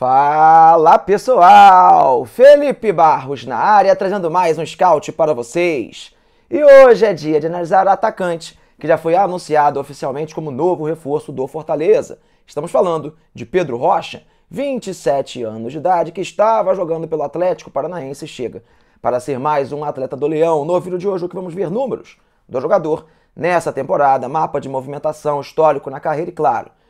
Fala pessoal! Felipe Barros na área trazendo mais um scout para vocês. E hoje é dia de analisar o atacante que já foi anunciado oficialmente como novo reforço do Fortaleza. Estamos falando de Pedro Rocha, 27 anos de idade, que estava jogando pelo Atlético Paranaense e chega para ser mais um atleta do Leão. No vídeo de hoje, o que vamos ver números do jogador nessa temporada, mapa de movimentação histórico na carreira e, claro,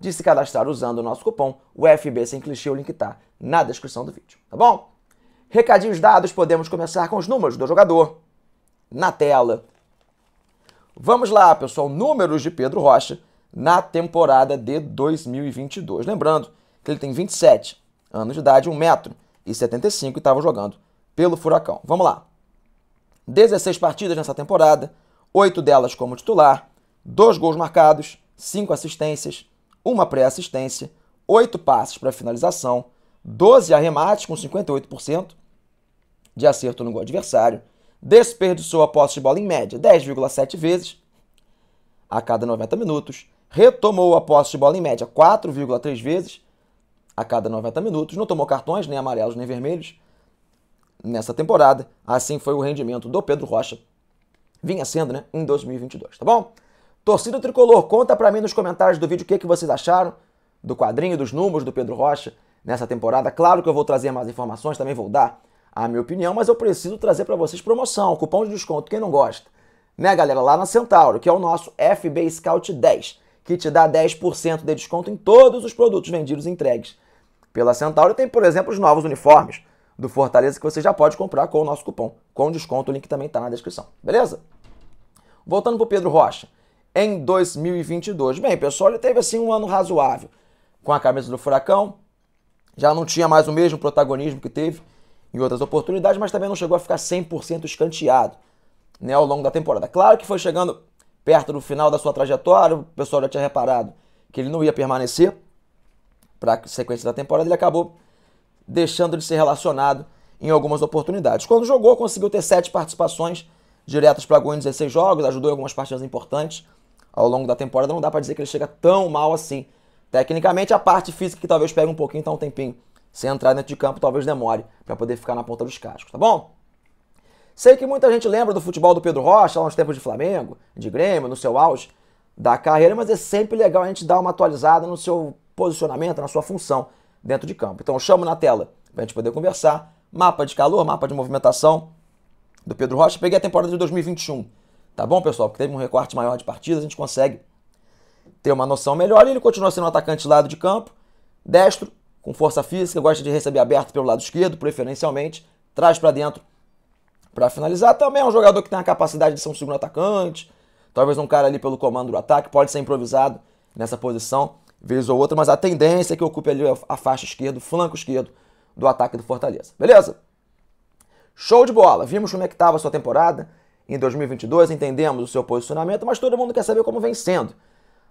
de se cadastrar usando o nosso cupom UFB sem clichê, o link está na descrição do vídeo, tá bom? Recadinhos dados, podemos começar com os números do jogador na tela. Vamos lá, pessoal, números de Pedro Rocha na temporada de 2022. Lembrando que ele tem 27 anos de idade, 175 metro e e estava jogando pelo Furacão. Vamos lá. 16 partidas nessa temporada, 8 delas como titular, 2 gols marcados, 5 assistências, uma pré-assistência, oito passes para finalização, 12 arremates com 58% de acerto no gol adversário, desperdiçou a posse de bola em média 10,7 vezes a cada 90 minutos, retomou a posse de bola em média 4,3 vezes a cada 90 minutos, não tomou cartões, nem amarelos, nem vermelhos nessa temporada. Assim foi o rendimento do Pedro Rocha. Vinha sendo, né, em 2022, tá bom? Torcida Tricolor, conta para mim nos comentários do vídeo o que, que vocês acharam do quadrinho, dos números do Pedro Rocha nessa temporada. Claro que eu vou trazer mais informações, também vou dar a minha opinião, mas eu preciso trazer para vocês promoção, cupom de desconto, quem não gosta. Né, galera? Lá na Centauro, que é o nosso FB Scout 10, que te dá 10% de desconto em todos os produtos vendidos e entregues pela Centauro. tem, por exemplo, os novos uniformes do Fortaleza que você já pode comprar com o nosso cupom, com desconto. O link também está na descrição, beleza? Voltando para Pedro Rocha em 2022. Bem, pessoal, ele teve assim um ano razoável com a camisa do Furacão. Já não tinha mais o mesmo protagonismo que teve em outras oportunidades, mas também não chegou a ficar 100% escanteado né, ao longo da temporada. Claro que foi chegando perto do final da sua trajetória, o pessoal já tinha reparado que ele não ia permanecer para a sequência da temporada, ele acabou deixando de ser relacionado em algumas oportunidades. Quando jogou, conseguiu ter sete participações diretas para gol em 16 jogos, ajudou em algumas partidas importantes ao longo da temporada, não dá para dizer que ele chega tão mal assim. Tecnicamente, a parte física que talvez pegue um pouquinho, então um tempinho. Se entrar dentro de campo, talvez demore para poder ficar na ponta dos cascos, tá bom? Sei que muita gente lembra do futebol do Pedro Rocha, lá nos tempos de Flamengo, de Grêmio, no seu auge da carreira, mas é sempre legal a gente dar uma atualizada no seu posicionamento, na sua função dentro de campo. Então eu chamo na tela para a gente poder conversar. Mapa de calor, mapa de movimentação do Pedro Rocha. Peguei a temporada de 2021. Tá bom, pessoal? Porque teve um recorte maior de partidas, a gente consegue ter uma noção melhor. E ele continua sendo um atacante de lado de campo, destro, com força física, gosta de receber aberto pelo lado esquerdo, preferencialmente, traz para dentro para finalizar. Também é um jogador que tem a capacidade de ser um segundo atacante, talvez um cara ali pelo comando do ataque, pode ser improvisado nessa posição, vez ou outra, mas a tendência é que ocupe ali a faixa esquerda, o flanco esquerdo do ataque do Fortaleza. Beleza? Show de bola! Vimos como é que estava a sua temporada em 2022 entendemos o seu posicionamento, mas todo mundo quer saber como vem sendo.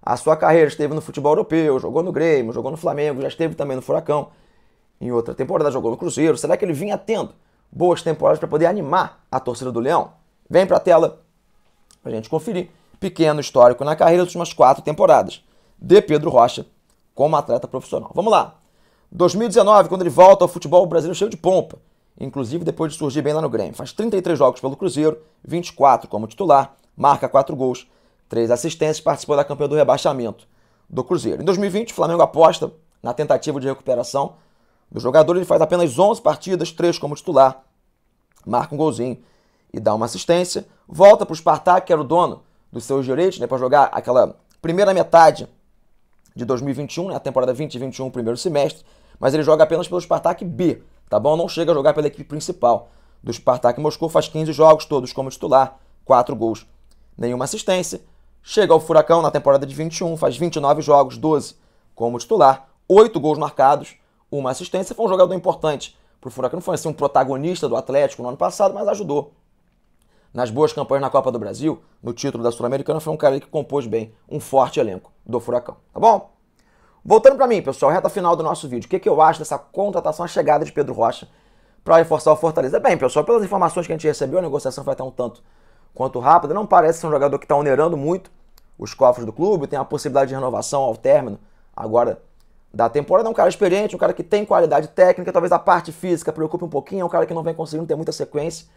A sua carreira esteve no futebol europeu, jogou no Grêmio, jogou no Flamengo, já esteve também no Furacão. Em outra temporada jogou no Cruzeiro. Será que ele vinha tendo boas temporadas para poder animar a torcida do Leão? Vem para a tela para a gente conferir. Pequeno histórico na carreira das últimas quatro temporadas de Pedro Rocha como atleta profissional. Vamos lá. 2019, quando ele volta ao futebol brasileiro cheio de pompa inclusive depois de surgir bem lá no Grêmio. Faz 33 jogos pelo Cruzeiro, 24 como titular, marca 4 gols, 3 assistências, participou da campanha do rebaixamento do Cruzeiro. Em 2020, o Flamengo aposta na tentativa de recuperação do jogador, ele faz apenas 11 partidas, 3 como titular, marca um golzinho e dá uma assistência, volta para o Spartak, que era o dono dos seus direitos, né, para jogar aquela primeira metade de 2021, né, a temporada 2021, primeiro semestre, mas ele joga apenas pelo Spartak B, tá bom? Não chega a jogar pela equipe principal. Do Spartak Moscou faz 15 jogos, todos como titular, 4 gols, nenhuma assistência. Chega ao Furacão na temporada de 21, faz 29 jogos, 12 como titular, 8 gols marcados, uma assistência. Foi um jogador importante para o Furacão. Não foi assim um protagonista do Atlético no ano passado, mas ajudou. Nas boas campanhas na Copa do Brasil, no título da Sul-Americana, foi um cara que compôs bem um forte elenco do Furacão. Tá bom? Voltando para mim, pessoal, reta final do nosso vídeo. O que, que eu acho dessa contratação, a chegada de Pedro Rocha para reforçar o Fortaleza? Bem, pessoal, pelas informações que a gente recebeu, a negociação foi até um tanto quanto rápida. Não parece ser um jogador que está onerando muito os cofres do clube, tem a possibilidade de renovação ao término agora da temporada. É um cara experiente, um cara que tem qualidade técnica, talvez a parte física preocupe um pouquinho, é um cara que não vem conseguindo ter muita sequência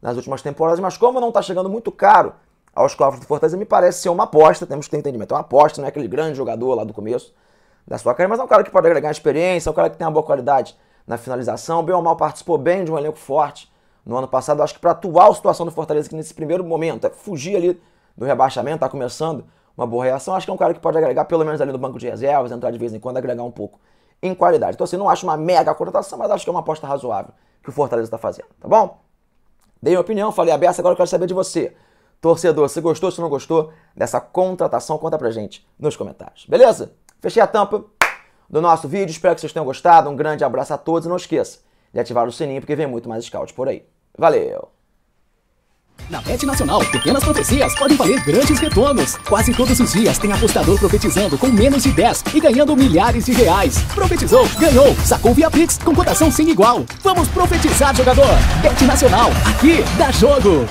nas últimas temporadas, mas como não está chegando muito caro aos cofres do Fortaleza, me parece ser uma aposta, temos que ter entendimento, é uma aposta, não é aquele grande jogador lá do começo da sua carreira, mas é um cara que pode agregar experiência, é um cara que tem uma boa qualidade na finalização. Bem ou mal participou bem de um elenco forte no ano passado. Acho que para atual a situação do Fortaleza, que nesse primeiro momento é fugir ali do rebaixamento, está começando uma boa reação. Acho que é um cara que pode agregar, pelo menos ali no banco de reservas, entrar de vez em quando, agregar um pouco em qualidade. Então, assim, não acho uma mega contratação, mas acho que é uma aposta razoável que o Fortaleza está fazendo, tá bom? Dei minha opinião, falei a agora eu quero saber de você. Torcedor, se gostou, se não gostou dessa contratação, conta pra gente nos comentários, beleza? Fechei a tampa do nosso vídeo, espero que vocês tenham gostado. Um grande abraço a todos e não esqueça de ativar o sininho porque vem muito mais scout por aí. Valeu! Na Bet Nacional, pequenas profecias podem valer grandes retornos. Quase todos os dias tem apostador profetizando com menos de 10 e ganhando milhares de reais. Profetizou, ganhou, sacou via Pix com cotação sem igual. Vamos profetizar, jogador! Bet Nacional, aqui, dá jogo!